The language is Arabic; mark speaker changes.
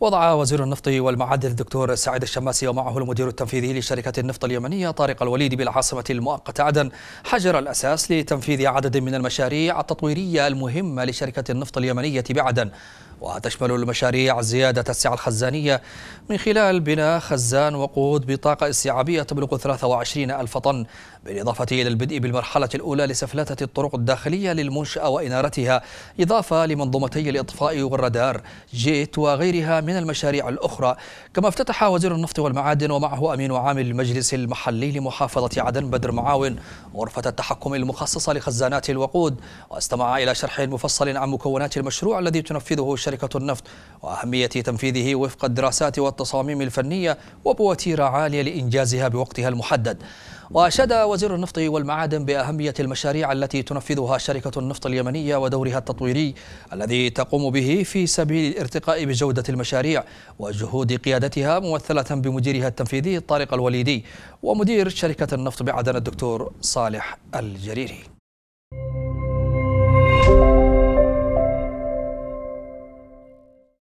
Speaker 1: وضع وزير النفط والمعادن الدكتور سعيد الشماسي ومعه المدير التنفيذي لشركة النفط اليمنية طارق الوليد بالعاصمة المؤقتة عدن حجر الأساس لتنفيذ عدد من المشاريع التطويرية المهمة لشركة النفط اليمنية بعدن وتشمل المشاريع زيادة السعة الخزانية من خلال بناء خزان وقود بطاقة استيعابية تبلغ 23 ألف طن بالإضافة إلى البدء بالمرحلة الأولى لسفلتة الطرق الداخلية للمنشأة وإنارتها إضافة لمنظومتي الإطفاء والرادار جيت وغيرها من المشاريع الأخرى كما افتتح وزير النفط والمعادن ومعه أمين عام المجلس المحلي لمحافظة عدن بدر معاون غرفة التحكم المخصصة لخزانات الوقود واستمع إلى شرح مفصل عن مكونات المشروع الذي تنفذه شركة النفط وأهمية تنفيذه وفق الدراسات والتصاميم الفنية وبوتيرة عالية لإنجازها بوقتها المحدد وأشاد وزير النفط والمعادن بأهمية المشاريع التي تنفذها شركة النفط اليمنية ودورها التطويري الذي تقوم به في سبيل الارتقاء بجودة المشاريع وجهود قيادتها ممثلة بمديرها التنفيذي طارق الوليدي ومدير شركة النفط بعدن الدكتور صالح الجريري